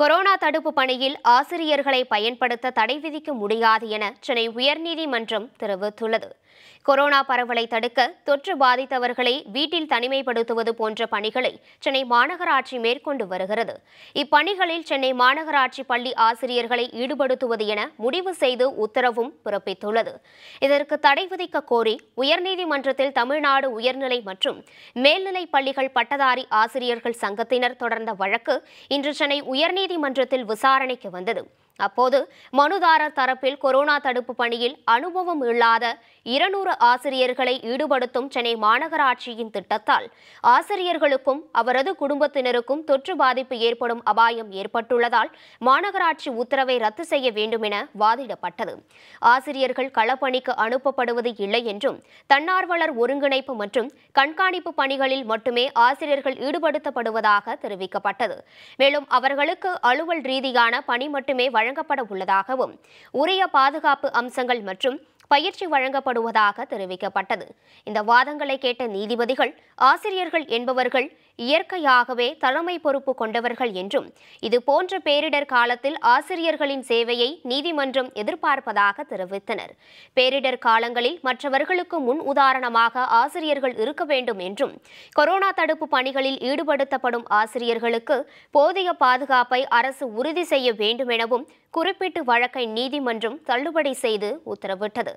corona தடுப்பு பணியில் ஆசிரியர்களை பயன்படுத்த தடை விதிக்க முடியாது என சென்னை உயர்நீதிமன்றம் தெரிவித்துள்ளது கொரோனா பரவலை தடுக்க தொற்று பாதித்தவர்களை வீட்டில் தனிமைப்படுத்துவது போன்ற பணிகளை சென்னை மாநகராட்சி மேற்கொண்டு வருகிறது இப்பணிகளில் சென்னை மாநகராட்சி பள்ளி ஆசிரியர்களை ஈடுபடுத்துவது என முடிவு செய்து உத்தரவும் பிறப்பித்துள்ளது இதற்கு தடை விதிக்க கோரி உயர்நீதிமன்றத்தில் தமிழ்நாடு உயர்நிலை மற்றும் மேல்நிலை பள்ளிகள் பட்டதாரி ஆசிரியர்கள் சங்கத்தினர் தொடர்ந்த வழக்கு இன்று சென்னை உயர்நீதி நீதிமன்றத்தில் விசாரணைக்கு வந்தது அப்போது மனுதாரர் தரப்பில் கொரோனா தடுப்பு பணியில் அனுபவம் இல்லாத இருநூறு ஆசிரியர்களை ஈடுபடுத்தும் சென்னை மாநகராட்சியின் திட்டத்தால் ஆசிரியர்களுக்கும் அவரது குடும்பத்தினருக்கும் தொற்று பாதிப்பு ஏற்படும் அபாயம் ஏற்பட்டுள்ளதால் மாநகராட்சி உத்தரவை ரத்து செய்ய வேண்டும் என வாதிடப்பட்டது ஆசிரியர்கள் களப்பணிக்கு அனுப்பப்படுவது இல்லை என்றும் தன்னார்வலர் ஒருங்கிணைப்பு மற்றும் கண்காணிப்பு பணிகளில் மட்டுமே ஆசிரியர்கள் ஈடுபடுத்தப்படுவதாக தெரிவிக்கப்பட்டது மேலும் அவர்களுக்கு அலுவல் ரீதியான பணி மட்டுமே வழங்கப்பட உள்ளதாகவும் உரிய பாதுகாப்பு அம்சங்கள் மற்றும் பயிற்சி வழங்கப்படுவதாக தெரிவிக்கப்பட்டது இந்த வாதங்களை கேட்ட நீதிபதிகள் ஆசிரியர்கள் என்பவர்கள் இயற்கையாகவே தலைமை பொறுப்பு கொண்டவர்கள் என்றும் இது போன்ற பேரிடர் காலத்தில் ஆசிரியர்களின் சேவையை நீதிமன்றம் எதிர்பார்ப்பதாக தெரிவித்தனர் பேரிடர் காலங்களில் மற்றவர்களுக்கு முன் உதாரணமாக ஆசிரியர்கள் இருக்க வேண்டும் என்றும் கொரோனா தடுப்பு பணிகளில் ஈடுபடுத்தப்படும் ஆசிரியர்களுக்கு போதிய பாதுகாப்பை அரசு உறுதி செய்ய வேண்டும் எனவும் குறிப்பிட்டு வழக்கை நீதிமன்றம் தள்ளுபடி செய்து உத்தரவிட்டது